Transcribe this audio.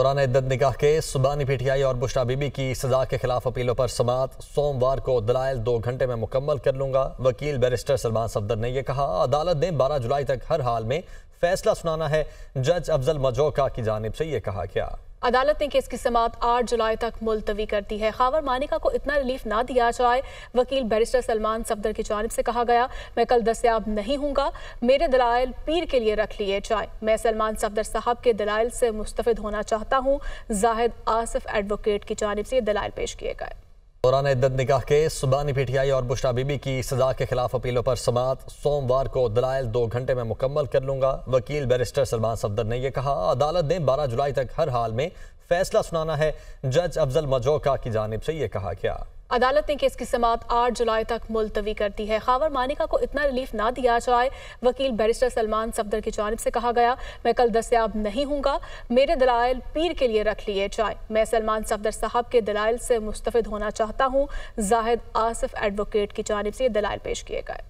दौरान इद्दत निकाह के सुबानी पीटीआई और बुशरा बीबी की सजा के खिलाफ अपीलों पर समात सोमवार को दलायल दो घंटे में मुकम्मल कर लूंगा वकील बैरिस्टर सलमान सफदर ने यह कहा अदालत ने 12 जुलाई तक हर हाल में फैसला सुनाना है जज अफजल मजोका की जानब से यह कहा गया अदालत ने केस की समात 8 जुलाई तक मुलतवी कर दी है खावर मानिका को इतना रिलीफ ना दिया जाए वकील बैरिस्टर सलमान सफदर की जानब से कहा गया मैं कल दस्याब नहीं हूँगा मेरे दलायल पीर के लिए रख लिए जाए मैं सलमान सफदर साहब के दलायल से मुस्तफ़ होना चाहता हूँ जाहिद आसिफ एडवोकेट की जानब से ये दलाइल पेश किए गए दौरान इद्दत निकाह के सुबानी पीटीआई और बुशरा बीबी की सजा के खिलाफ अपीलों पर समात सोमवार को दलाइल दो घंटे में मुकम्मल कर लूंगा वकील बैरिस्टर सलमान सफदर ने यह कहा अदालत ने 12 जुलाई तक हर हाल में फैसला सुनाना है जज अफजल मजोका की जानब से यह कहा गया अदालत ने केस की समात 8 जुलाई तक मुलतवी कर दी है खावर मानिका को इतना रिलीफ ना दिया जाए वकील बैरिस्टर सलमान सफदर की जानब से कहा गया मैं कल दस्याब नहीं हूँगा मेरे दलायल पीर के लिए रख लिए जाए मैं सलमान सफदर साहब के दलायल से मुस्तफ़ होना चाहता हूँ जाहिद आसिफ एडवोकेट की जानब से ये दलाइल पेश किए गए